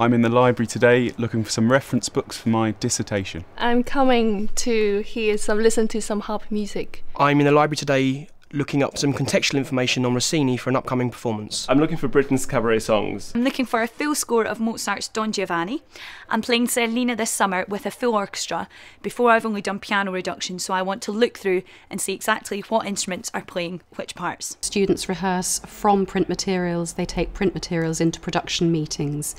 I'm in the library today looking for some reference books for my dissertation. I'm coming to hear some, listen to some harp music. I'm in the library today looking up some contextual information on Rossini for an upcoming performance. I'm looking for Britain's cabaret songs. I'm looking for a full score of Mozart's Don Giovanni. I'm playing Selena this summer with a full orchestra. Before I've only done piano reduction, so I want to look through and see exactly what instruments are playing which parts. Students rehearse from print materials, they take print materials into production meetings.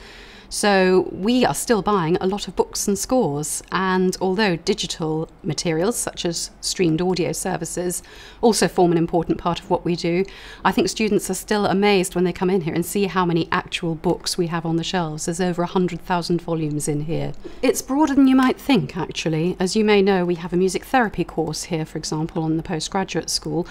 So we are still buying a lot of books and scores, and although digital materials such as streamed audio services also form an important part of what we do. I think students are still amazed when they come in here and see how many actual books we have on the shelves. There's over 100,000 volumes in here. It's broader than you might think, actually. As you may know, we have a music therapy course here, for example, on the postgraduate school.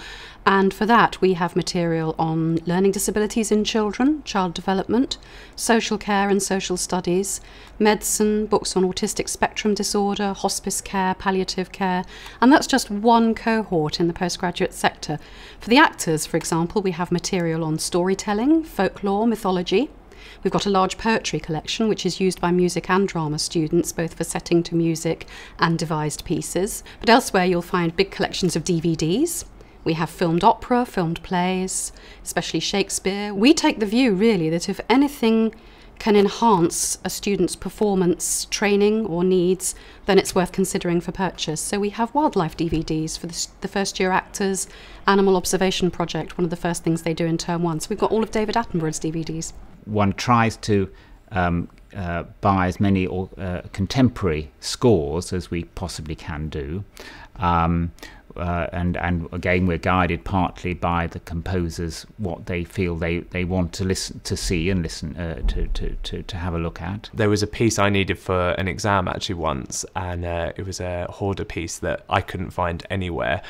And for that, we have material on learning disabilities in children, child development, social care and social studies, medicine, books on autistic spectrum disorder, hospice care, palliative care. And that's just one cohort in the postgraduate sector. For the actors, for example, we have material on storytelling, folklore, mythology. We've got a large poetry collection which is used by music and drama students both for setting to music and devised pieces. But elsewhere you'll find big collections of DVDs, we have filmed opera, filmed plays, especially Shakespeare. We take the view, really, that if anything can enhance a student's performance training or needs, then it's worth considering for purchase. So we have wildlife DVDs for the, the, first year actors, Animal Observation Project, one of the first things they do in term one. So we've got all of David Attenborough's DVDs. One tries to um, uh, buy as many or, uh, contemporary scores as we possibly can do. Um, uh, and and again we're guided partly by the composers what they feel they, they want to listen to see and listen uh, to, to, to to have a look at. There was a piece I needed for an exam actually once, and uh, it was a hoarder piece that I couldn't find anywhere,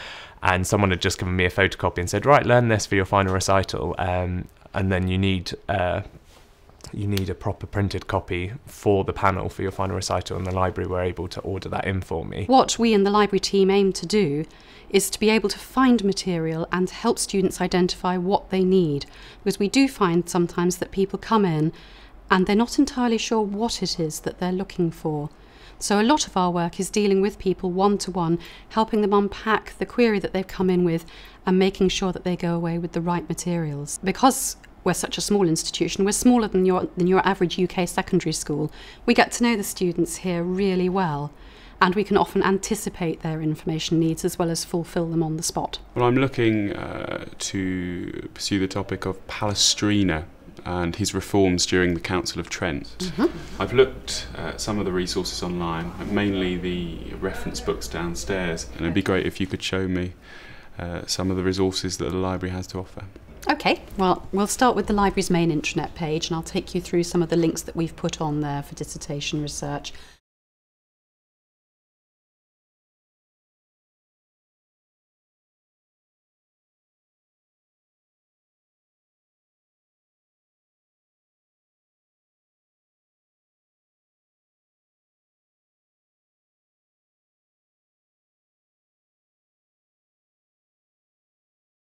and someone had just given me a photocopy and said, right, learn this for your final recital. Um, and then you need uh, you need a proper printed copy for the panel for your final recital, and the library were able to order that in for me. What we in the library team aim to do is to be able to find material and help students identify what they need, because we do find sometimes that people come in and they're not entirely sure what it is that they're looking for. So a lot of our work is dealing with people one to one, helping them unpack the query that they've come in with and making sure that they go away with the right materials. Because we're such a small institution. We're smaller than your, than your average UK secondary school. We get to know the students here really well and we can often anticipate their information needs as well as fulfil them on the spot. Well, I'm looking uh, to pursue the topic of Palestrina and his reforms during the Council of Trent. Mm -hmm. I've looked at some of the resources online, mainly the reference books downstairs, and it'd be great if you could show me uh, some of the resources that the library has to offer. Okay, well, we'll start with the library's main intranet page and I'll take you through some of the links that we've put on there for dissertation research.